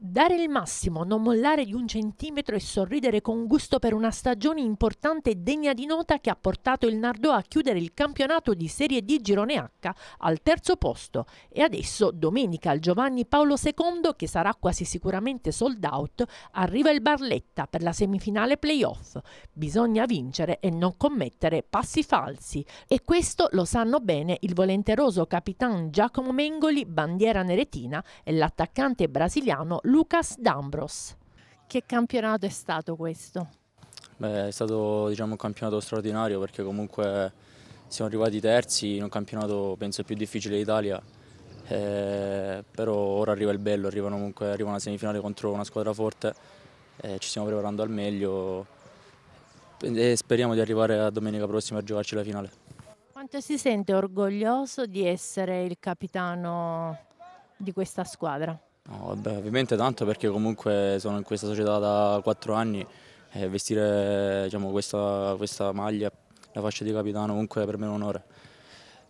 Dare il massimo, non mollare di un centimetro e sorridere con gusto per una stagione importante e degna di nota che ha portato il Nardò a chiudere il campionato di Serie D Girone H al terzo posto e adesso domenica al Giovanni Paolo II, che sarà quasi sicuramente sold out, arriva il Barletta per la semifinale playoff. Bisogna vincere e non commettere passi falsi e questo lo sanno bene il volenteroso capitano Giacomo Mengoli, bandiera neretina, e l'attaccante brasiliano Lucas D'Ambros. Che campionato è stato questo? Beh, è stato diciamo, un campionato straordinario perché comunque siamo arrivati terzi in un campionato penso più difficile d'Italia, eh, però ora arriva il bello, arriva comunque, arriva una semifinale contro una squadra forte, eh, ci stiamo preparando al meglio e speriamo di arrivare a domenica prossima a giocarci la finale. Quanto si sente orgoglioso di essere il capitano di questa squadra? No, beh, ovviamente tanto perché comunque sono in questa società da quattro anni e vestire diciamo, questa, questa, maglia, la fascia di capitano comunque per me è un onore.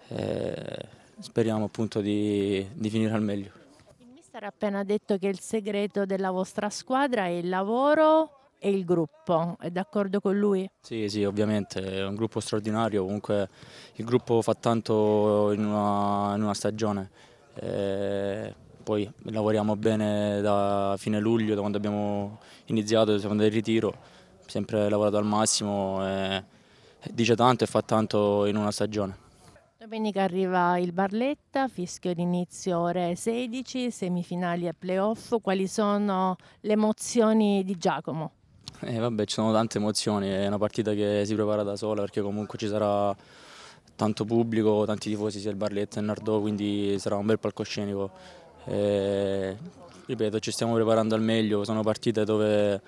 E speriamo appunto di, di finire al meglio. Il mister ha appena detto che il segreto della vostra squadra è il lavoro e il gruppo, è d'accordo con lui? Sì, sì, ovviamente, è un gruppo straordinario, comunque il gruppo fa tanto in una, in una stagione. E poi lavoriamo bene da fine luglio, da quando abbiamo iniziato, siamo del ritiro, sempre lavorato al massimo, e dice tanto e fa tanto in una stagione. Domenica arriva il Barletta, fischio d'inizio ore 16, semifinali e playoff, quali sono le emozioni di Giacomo? Eh, vabbè, ci sono tante emozioni, è una partita che si prepara da sola perché comunque ci sarà tanto pubblico, tanti tifosi sia il Barletta che il Nardò, quindi sarà un bel palcoscenico e, eh, ripeto, ci stiamo preparando al meglio, sono partite dove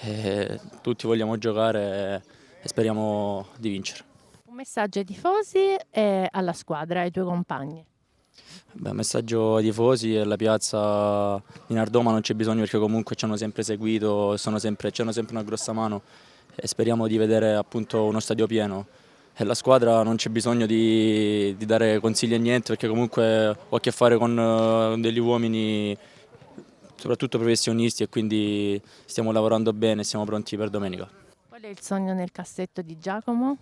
eh, tutti vogliamo giocare e speriamo di vincere. Un messaggio ai tifosi e alla squadra, ai tuoi compagni. Beh, messaggio ai tifosi e alla piazza di Nardoma non c'è bisogno perché comunque ci hanno sempre seguito, ci hanno sempre una grossa mano e speriamo di vedere appunto uno stadio pieno la squadra non c'è bisogno di, di, dare consigli a niente perché comunque ho a che fare con eh, degli uomini soprattutto professionisti e quindi stiamo lavorando bene, e siamo pronti per domenica. Qual è il sogno nel cassetto di Giacomo?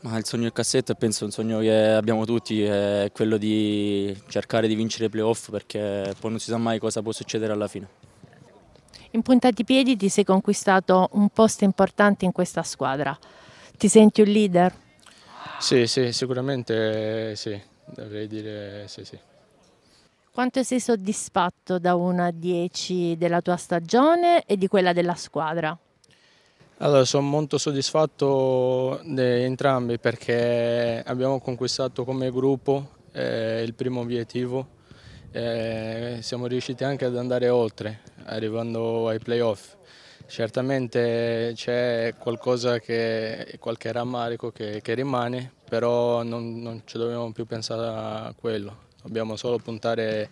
Ma il sogno del cassetto è penso un sogno che abbiamo tutti, è quello di cercare di vincere i playoff perché poi non si sa mai cosa può succedere alla fine. In punta di piedi ti sei conquistato un posto importante in questa squadra. Ti senti un leader? Sì, sì, sicuramente sì, dovrei dire sì, sì. Quanto sei soddisfatto da 1 a 10 della tua stagione e di quella della squadra? Allora, sono molto soddisfatto di entrambi perché abbiamo conquistato come gruppo eh, il primo obiettivo. Eh, siamo riusciti anche ad andare oltre, arrivando ai playoff. Certamente c'è qualcosa che, qualche rammarico che, che rimane, però non, non, ci dobbiamo più pensare a quello, dobbiamo solo puntare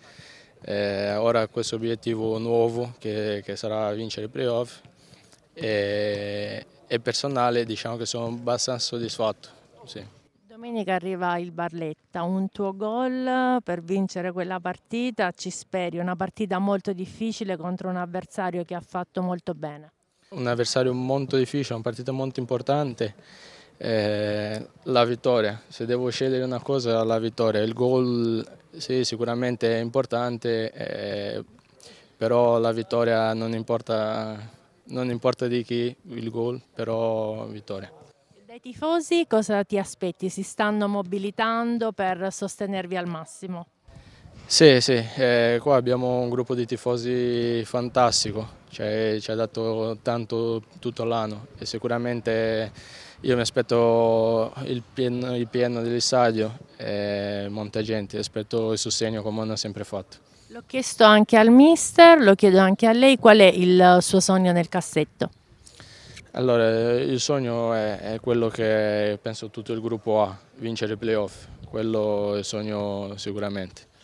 eh, ora a questo obiettivo nuovo che, che sarà vincere i playoff e, e personale diciamo che sono abbastanza soddisfatto. Sì che arriva il Barletta, un tuo gol per vincere quella partita, ci speri, una partita molto difficile contro un avversario che ha fatto molto bene. Un avversario molto difficile, una partita molto importante, eh, la vittoria, se devo scegliere una cosa la vittoria, il gol sì, sicuramente è importante, eh, però la vittoria non importa, non importa di chi, il gol, però vittoria. Dai tifosi cosa ti aspetti? Si stanno mobilitando per sostenervi al massimo? Sì, sì, eh, qua abbiamo un gruppo di tifosi fantastico, cioè, ci ha dato tanto tutto l'anno e sicuramente io mi aspetto il pieno, il pieno dell'estadio e molta gente, aspetto il sostegno come hanno sempre fatto. L'ho chiesto anche al mister, lo chiedo anche a lei, qual è il suo sogno nel cassetto? Allora, il sogno è, è, quello che penso tutto il gruppo ha, vincere i playoff, quello è il sogno sicuramente.